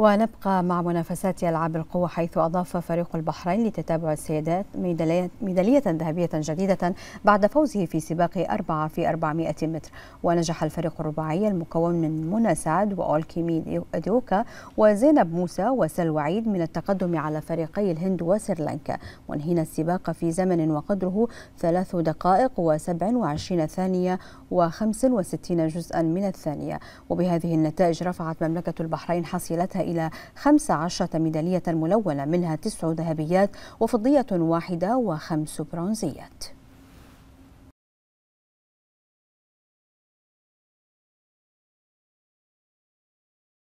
ونبقى مع منافسات ألعاب القوة حيث أضاف فريق البحرين لتتابع السيدات ميدالية ذهبية جديدة بعد فوزه في سباق أربعة في 400 متر ونجح الفريق الرباعي المكون من منى سعد وأولكيمي أديوكا وزينب موسى وسل عيد من التقدم على فريقي الهند وسريلانكا وانهينا السباق في زمن وقدره ثلاث دقائق و27 ثانية و65 جزءا من الثانية وبهذه النتائج رفعت مملكة البحرين حصيلتها إلى 15 ميدالية ملونة منها تسع ذهبيات وفضية واحدة وخمس برونزيات